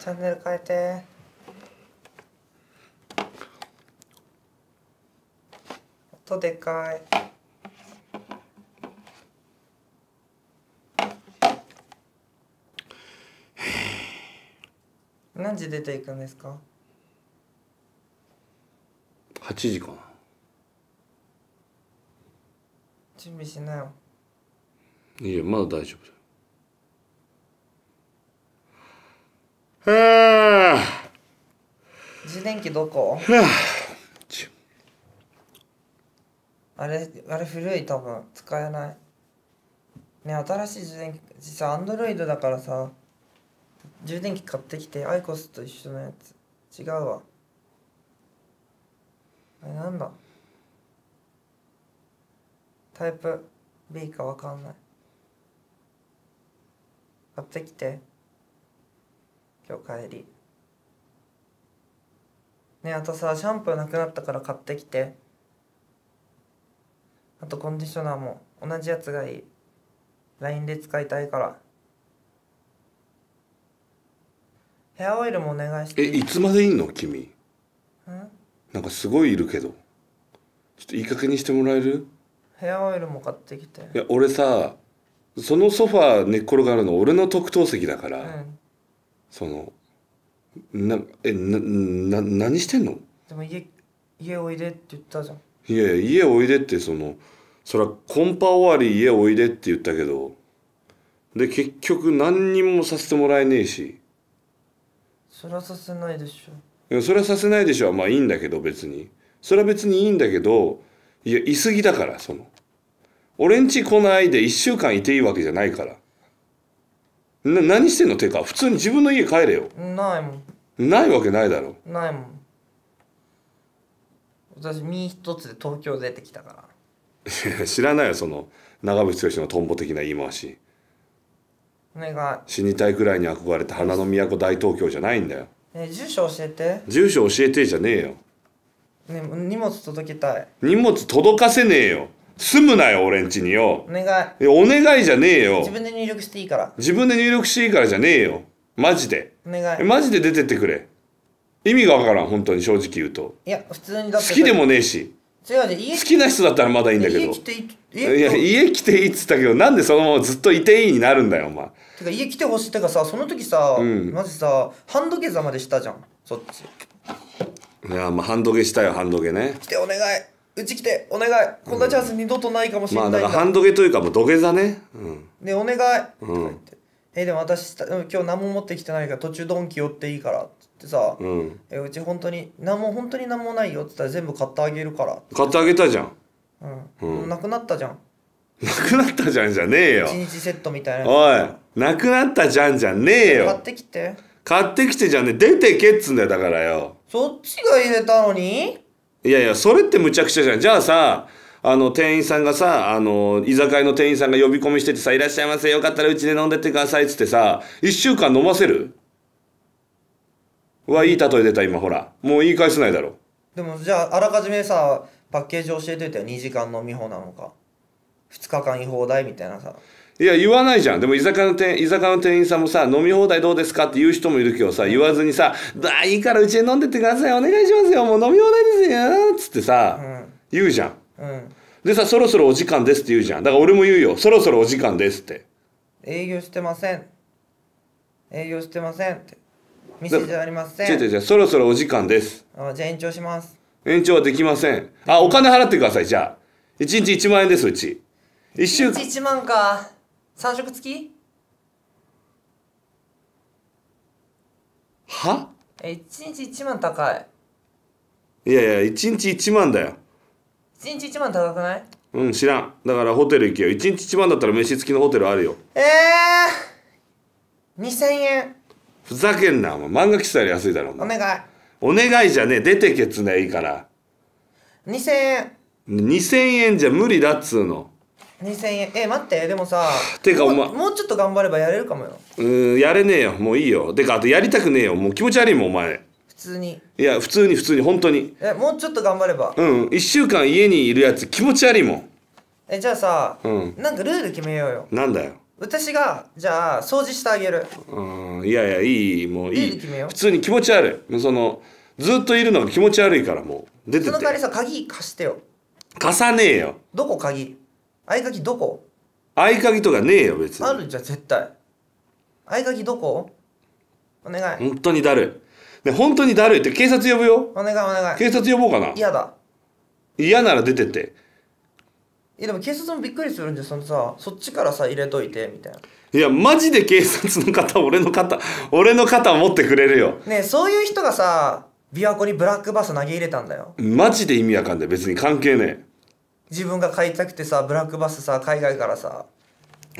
チャンネル変えて音でかい何時出ていくんですか八時かな準備しなよいやまだ大丈夫だ自電機どこあれあれ古い多分使えないね新しい充電器実はアンドロイドだからさ充電器買ってきてアイコスと一緒のやつ違うわあれなんだタイプ B かわかんない買ってきて今日帰りねあとさシャンプーなくなったから買ってきてあとコンディショナーも同じやつがいい LINE で使いたいからヘアオイルもお願いしてえいつまでいんの君なんかすごいいるけどちょっといい加減にしてもらえるヘアオイルも買ってきていや俺さそのソファー寝っ転がるの俺の特等席だから、うんそのなえなな何してんのでも家家おいでって言ったじゃんいやいや家おいでってそのそらコンパ終わり家おいでって言ったけどで結局何にもさせてもらえねえしそれはさせないでしょいやそれはさせないでしょまあいいんだけど別にそれは別にいいんだけどいやいすぎだからその俺んち来ないで1週間いていいわけじゃないからな何してんのてか普通に自分の家帰れよないもんないわけないだろないもん私身一つで東京出てきたから知らないよその長渕剛のトンボ的な言い回しお願い死にたいくらいに憧れて花の都大東京じゃないんだよねえ住所教えて住所教えてじゃねえよね荷物届けたい荷物届かせねえよ住むなよ俺んちによお願いお願いじゃねえよ自分で入力していいから自分で入力していいからじゃねえよマジでお願いマジで出てってくれ意味がわからん本当に正直言うといや普通にだって好きでもねえし違う家好きな人だったらまだいいんだけど家来ていいいや家来ていいっつったけどなんでそのままずっといていいになるんだよお前てか家来てほしいってかさその時さ、うん、マジさハンドゲザまでしたじゃんそっちいやまあハンドゲしたよハンドゲね来てお願いうち来てお願いこんなチャンス二度とないかもしれないんだだからンドゲというかもう土下座ねうんお願い」とか言って「えでも私今日何も持ってきてないから途中ドンキ寄っていいから」っつってさ「うんえうち本当に何も本当に何もないよ」っつったら全部買ってあげるから買ってあげたじゃんうん、なくなったじゃんなくなったじゃんじゃねえよ一日セットみたいなおいなくなったじゃんじゃねえよ買ってきて買ってきてじゃねえ出てけっつんだよだからよそっちが入れたのにいやいやそれってむちゃくちゃじゃんじゃあさあの店員さんがさあの居酒屋の店員さんが呼び込みしててさ「いらっしゃいませよかったらうちで飲んでってください」っつってさ1週間飲ませるはわいい例え出た今ほらもう言い返せないだろでもじゃああらかじめさパッケージ教えていて2時間飲み放なのか2日間違法代みたいなさいや、言わないじゃん。でも居酒屋の店、居酒屋の店員さんもさ、飲み放題どうですかって言う人もいるけどさ、言わずにさ、だいいからうちへ飲んでってください、お願いしますよ、もう飲み放題ですよ、つってさ、うん、言うじゃんうん、でさ、そろそろお時間ですって言うじゃん。だから俺も言うよ、そろそろお時間ですって。営業してません。営業してませんって。店じゃありません。違う違う違う、そろそろお時間です。あじゃあ延長します。延長はできません。あ、お金払ってください、じゃあ。1日1万円です、うち。1週間。1万か。3色付きはえ1日1万高いいやいや1日1万だよ1日1万高くないうん知らんだからホテル行けよ1日1万だったら飯付きのホテルあるよええー、2000円ふざけんなお前漫画喫茶より安いだろお願いお願いじゃねえ出てけっつねいいから2000円2000円じゃ無理だっつうの2000円え待ってでもさてかお前もうちょっと頑張ればやれるかもようんやれねえよもういいよてかあとやりたくねえよもう気持ち悪いもんお前普通にいや普通に普通に本当にえもうちょっと頑張ればうん1週間家にいるやつ気持ち悪いもんえじゃあさ、うん、なんかルール決めようよなんだよ私がじゃあ掃除してあげるうんいやいやいいもういい普通に気持ち悪いそのずっといるのが気持ち悪いからもう出ててその代わりさ鍵貸してよ貸さねえよどこ鍵合鍵どこ合鍵とかねえよ別にあるじゃん絶対合鍵どこお願い本当にだるいね本当にだるいって警察呼ぶよお願いお願い警察呼ぼうかな嫌だ嫌なら出てっていやでも警察もびっくりするんでそのさそっちからさ入れといてみたいないやマジで警察の方俺の方 俺の方持ってくれるよねえそういう人がさ琵琶湖にブラックバス投げ入れたんだよマジで意味わかんない別に関係ねえ自分が買いたくてさブラックバスさ海外からさ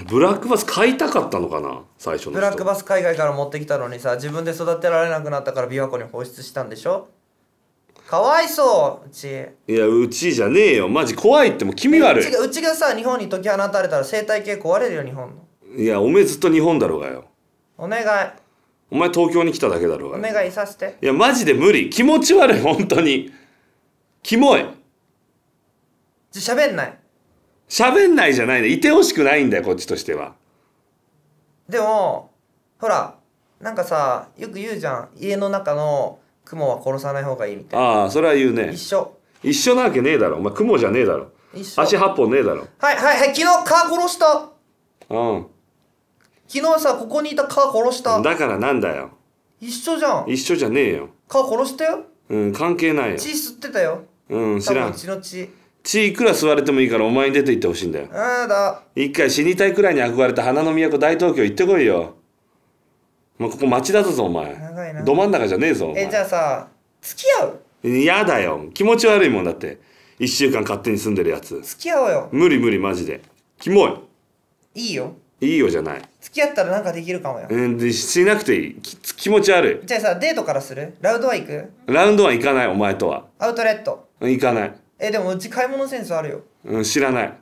ブラックバス買いたかったのかな最初のブラックバス海外から持ってきたのにさ自分で育てられなくなったから琵琶湖に放出したんでしょかわいそううちいやうちじゃねえよマジ怖いってもう気悪いうちがさ日本に解き放たれたら生態系壊れるよ日本のいやおめえずっと日本だろうがよお願いお前東京に来ただけだろうがお願いさせていやマジで無理気持ち悪い本当にキモいじゃべんないべんないじゃないのいてほしくないんだよこっちとしてはでもほらなんかさよく言うじゃん家の中の雲は殺さない方がいいみたいなああそれは言うね一緒一緒なわけねえだろお前雲じゃねえだろ足八本ねえだろはいはいはい昨日蚊殺したうん昨日さここにいた蚊殺しただからなんだよ一緒じゃん一緒じゃねえよ蚊殺したようん関係ないよ血吸ってたようん知らん血の血血いくら吸われてもいいからお前に出て行ってほしいんだよあだ一回死にたいくらいに憧れた花の都大東京行ってこいよもうここ町だぞお前ど真ん中じゃねえぞえじゃあさ付き合う嫌だよ気持ち悪いもんだって1週間勝手に住んでるやつ付き合おうよ無理無理マジでキモいいいよいいよじゃない付き合ったらなんかできるかもようんでしなくていい気持ち悪いじゃあさデートからするラウンドワン行くラウンドワン行かないお前とはアウトレット行かないえでもうち買い物センスあるよ、うん、知らない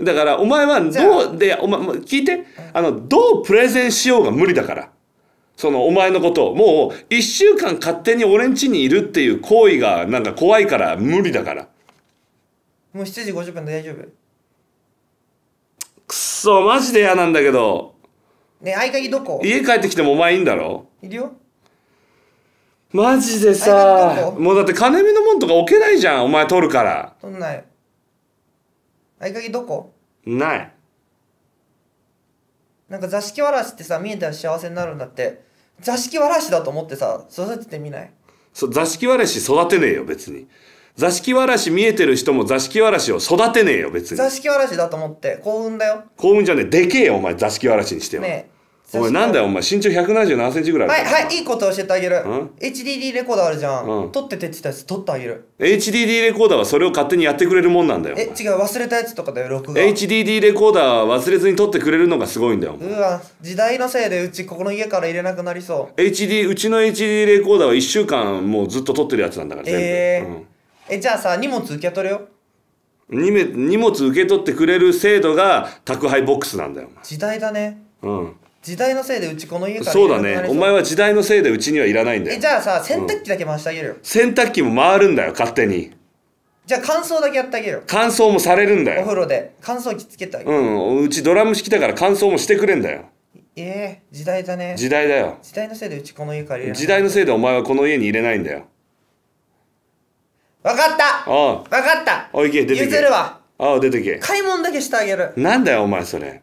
だからお前はどうでお、前聞いてあのどうプレゼンしようが無理だからそのお前のことをもう1週間勝手に俺ん家にいるっていう行為がなんか怖いから無理だからもう7時50分で大丈夫くそマジで嫌なんだけどね合鍵どこ家帰ってきてもお前いいんだろいるよマジでさもうだって金目のもんとか置けないじゃんお前取るから取んない合鍵どこないなんか座敷わらしってさ見えたら幸せになるんだって座敷わらしだと思ってさ育ててみないそ座敷わらし育てねえよ別に座敷わらし見えてる人も座敷わらしを育てねえよ別に座敷わらしだと思って幸運だよ幸運じゃねえでけえよお前座敷わらしにしてはねお前なんだよお前身長177センチぐらいはいはいいいこと教えてあげる HDD レコーダーあるじゃん、撮っててって言ったやつ撮ってあげる HDD レコーダーはそれを勝手にやってくれるもんなんだよえ違う忘れたやつとかだよ録画 HDD レコーダーは忘れずに撮ってくれるのがすごいんだようわ時代のせいでうちここの家から入れなくなりそう HD うちの HD レコーダーは1週間もうずっと撮ってるやつなんだから全部えー、うん、えじゃあさ荷物受け取れよ荷物受け取ってくれる制度が宅配ボックスなんだよ時代だねうん時代のせいでうちこの家からそうだねお前は時代のせいでうちにはいらないんだよえじゃあさ洗濯機だけ回してあげるよ、うん、洗濯機も回るんだよ勝手にじゃあ乾燥だけやってあげる乾燥もされるんだよお風呂で乾燥機つけてあげるうんうちドラム式だから乾燥もしてくれんだよええー、時代だね時代だよ時代のせいでうちこの家借りる時代のせいでお前はこの家に入れないんだよ分かった分かったおいけ出てけ譲るわああ出てけ買い物だけしてあげるなんだよお前それ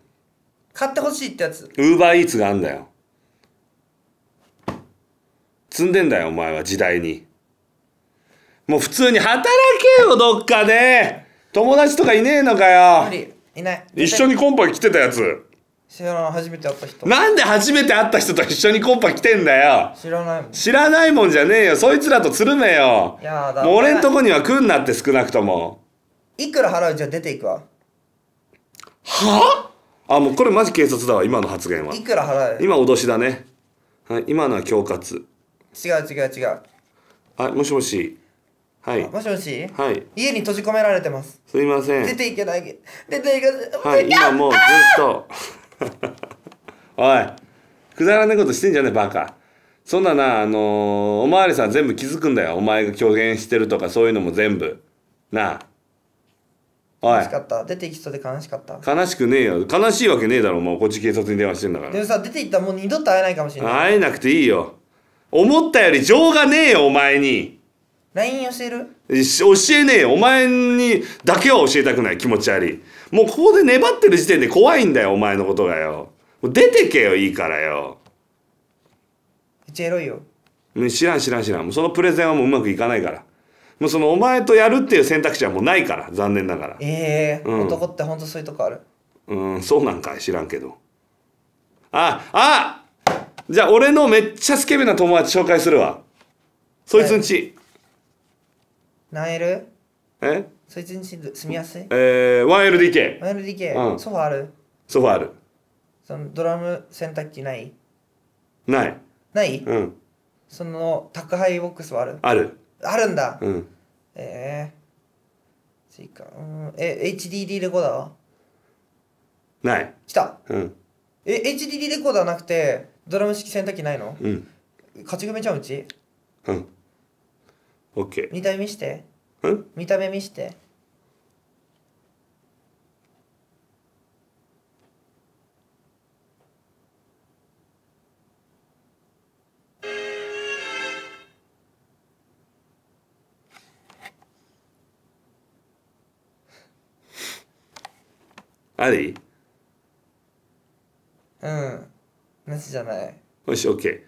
買ってほしいってやつウーバーイーツがあんだよ積んでんだよお前は時代にもう普通に働けよどっかで友達とかいねえのかよ無理いない一緒にコンパ来てたやつ知らない初めて会った人なんで初めて会った人と一緒にコンパ来てんだよ知らないもん知らないもんじゃねえよそいつらとつるめよやだもう俺んとこには来んなって少なくともいくら払うじゃ出ていくわはああもうこれマジ警察だわ今の発言はいくら払う今脅しだね、はい、今のは恐喝違う違う違うはいもしもしはいもしもしはい家に閉じ込められてますすいません出ていけない出ていけないはい今もうずっとおいくだらないことしてんじゃねえバカそんななあのー、おまわりさん全部気づくんだよお前が虚言してるとかそういうのも全部なあ悲しかった出て行きそうで悲しかった悲しくねえよ悲しいわけねえだろもうこっち警察に電話してんだからでもさ出て行ったらもう二度と会えないかもしれない会えなくていいよ思ったより情がねえよお前に LINE 教える教えねえよお前にだけは教えたくない気持ち悪いもうここで粘ってる時点で怖いんだよお前のことがよ出てけよいいからよめっちゃエロいよ知らん知らん知らんそのプレゼンはもううまくいかないからもうそのお前とやるっていう選択肢はもうないから残念ながらええーうん、男って本当そういうとこあるうんそうなんか知らんけどああじゃあ俺のめっちゃスケベな友達紹介するわそいつんち、何 L? えそいつんち住みやすいえー、1LDK 1LDK、うん、ソファあるソファあるそのドラム洗濯機ないないないうんその宅配ボックスはあるあるあるんだ、うん、えー、追加、うん、え HDD レコーダーない来た、うん、え HDD レコーダーなくてドラム式洗濯機ないの、うん、勝ち組ちゃんうちうん OK 見た目見して、うん、見た目見してありうんなしじゃないよし OK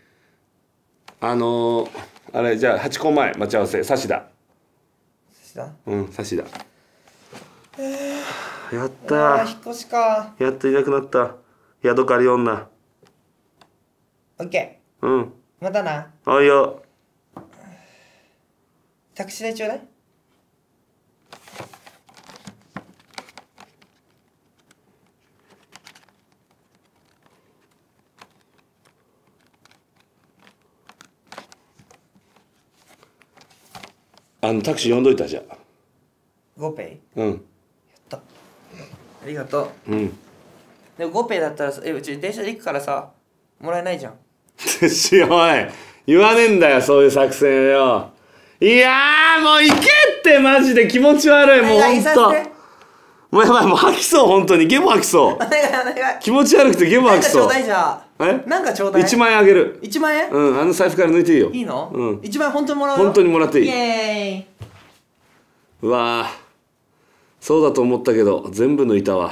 あのー、あれじゃあ8個前待ち合わせさしださしだうんさしだえー、やった引っ越しかやっといなくなった宿借り女オッケーうんまたなあいよタクシー代ちょうだいあのタクシー呼んどいたじゃゴペイうんやったありがとううんでもゴペイだったらさえうち電車で行くからさもらえないじゃんしお い言わねえんだよそういう作戦よいやーもう行けってマジで気持ち悪いもうほんともうやばいもう吐きそう本当にゲボ吐きそう お願いお願い気持ち悪くてゲボなん吐きかちょそうだいじゃあえなんかちょうだい1万円あげる1万円うんあの財布から抜いていいよいいのうん1万円本当にもらうよ本当にもらっていイいエーイうわそうだと思ったけど全部抜いたわ